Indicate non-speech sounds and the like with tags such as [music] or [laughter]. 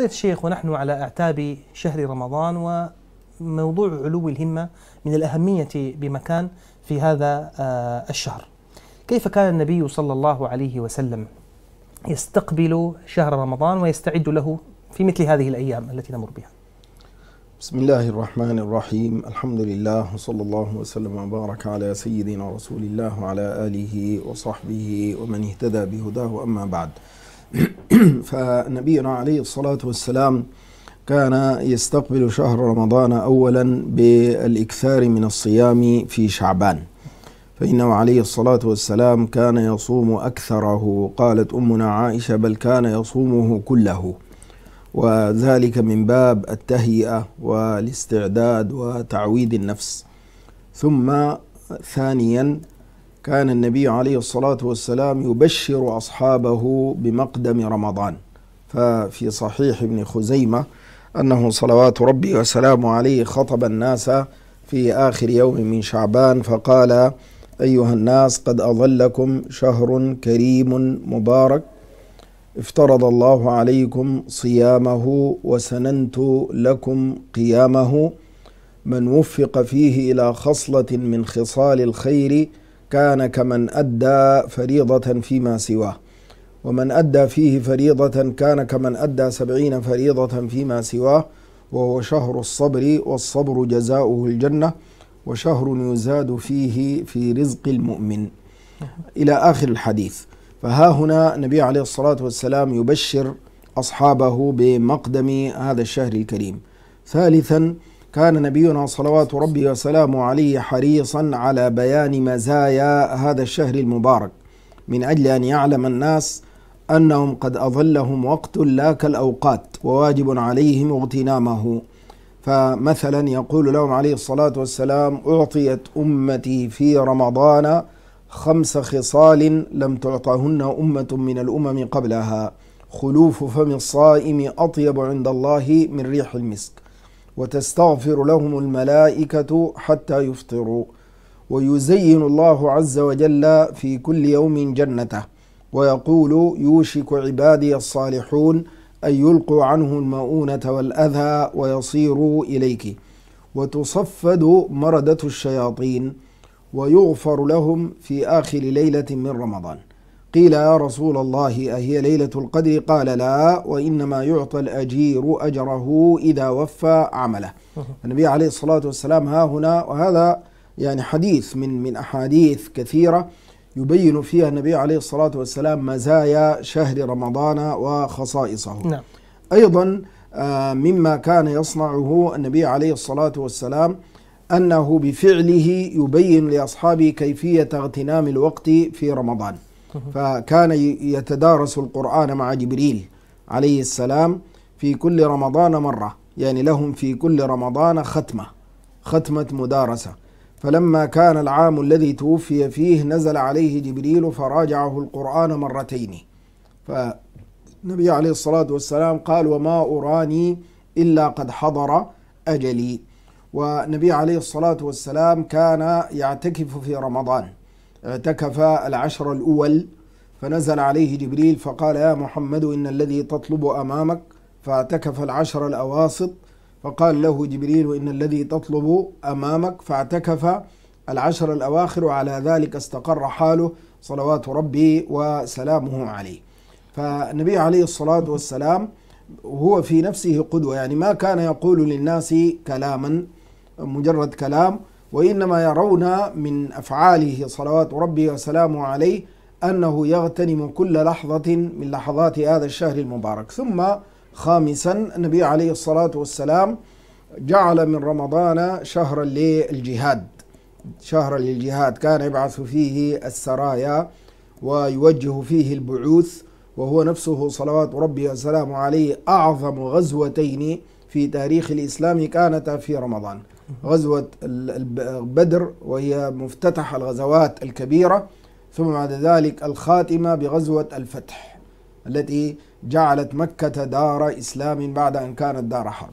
لطيف شيخ ونحن على أعتاب شهر رمضان وموضوع علو الهمة من الأهمية بمكان في هذا آه، الشهر كيف كان النبي صلى الله عليه وسلم يستقبل شهر رمضان ويستعد له في مثل هذه الأيام التي نمر بها بسم الله الرحمن الرحيم الحمد لله وصلى الله وسلم وبارك على سيدنا رسول الله وعلى آله وصحبه ومن اهتدى بهداه أما بعد [coughs] فنبينا عليه الصلاة والسلام كان يستقبل شهر رمضان أولا بالإكثار من الصيام في شعبان فإنه عليه الصلاة والسلام كان يصوم أكثره قالت أمنا عائشة بل كان يصومه كله وذلك من باب التهيئة والاستعداد وتعويد النفس ثم ثانيا كان النبي عليه الصلاة والسلام يبشر أصحابه بمقدم رمضان ففي صحيح ابن خزيمة أنه صلوات ربي وسلامه عليه خطب الناس في آخر يوم من شعبان فقال أيها الناس قد أظلكم شهر كريم مبارك افترض الله عليكم صيامه وسننت لكم قيامه من وفق فيه إلى خصلة من خصال الخير كان كمن أدى فريضة فيما سواه ومن أدى فيه فريضة كان كمن أدى سبعين فريضة فيما سواه وهو شهر الصبر والصبر جزاؤه الجنة وشهر يزاد فيه في رزق المؤمن إلى آخر الحديث فها هنا النبي عليه الصلاة والسلام يبشر أصحابه بمقدم هذا الشهر الكريم ثالثا كان نبينا صلوات ربي وسلامه عليه حريصا على بيان مزايا هذا الشهر المبارك من اجل ان يعلم الناس انهم قد اظلهم وقت لا كالاوقات وواجب عليهم اغتنامه فمثلا يقول لهم عليه الصلاه والسلام اعطيت امتي في رمضان خمس خصال لم تعطهن امه من الامم قبلها خلوف فم الصائم اطيب عند الله من ريح المسك وتستغفر لهم الملائكة حتى يفطروا ويزين الله عز وجل في كل يوم جنته ويقول يوشك عبادي الصالحون أن يلقوا عنه المؤونة والأذى ويصيروا إليك وتصفد مردة الشياطين ويغفر لهم في آخر ليلة من رمضان قيل يا رسول الله أهي ليلة القدر قال لا وإنما يعطى الأجير أجره إذا وفى عمله النبي عليه الصلاة والسلام ها هنا وهذا يعني حديث من من أحاديث كثيرة يبين فيها النبي عليه الصلاة والسلام مزايا شهر رمضان وخصائصه نعم. أيضا آه، مما كان يصنعه النبي عليه الصلاة والسلام أنه بفعله يبين لأصحابه كيفية اغتنام الوقت في رمضان فكان يتدارس القرآن مع جبريل عليه السلام في كل رمضان مرة يعني لهم في كل رمضان ختمة ختمة مدارسة فلما كان العام الذي توفي فيه نزل عليه جبريل فراجعه القرآن مرتين فالنبي عليه الصلاة والسلام قال وما أراني إلا قد حضر أجلي والنبي عليه الصلاة والسلام كان يعتكف في رمضان اعتكف العشر الأول فنزل عليه جبريل فقال يا محمد إن الذي تطلب أمامك فاعتكف العشر الأواسط فقال له جبريل إن الذي تطلب أمامك فاعتكف العشر الأواخر على ذلك استقر حاله صلوات ربي وسلامه عليه فالنبي عليه الصلاة والسلام هو في نفسه قدوة يعني ما كان يقول للناس كلاما مجرد كلام وإنما يرون من أفعاله صلوات ربي وسلامه عليه أنه يغتنم كل لحظة من لحظات هذا الشهر المبارك ثم خامسا النبي عليه الصلاة والسلام جعل من رمضان شهرا للجهاد شهرا للجهاد كان يبعث فيه السرايا ويوجه فيه البعوث وهو نفسه صلوات ربي وسلامه عليه أعظم غزوتين في تاريخ الإسلام كانتا في رمضان غزوة بدر وهي مفتتح الغزوات الكبيرة ثم بعد ذلك الخاتمة بغزوة الفتح التي جعلت مكة دار إسلام بعد أن كانت دار حرب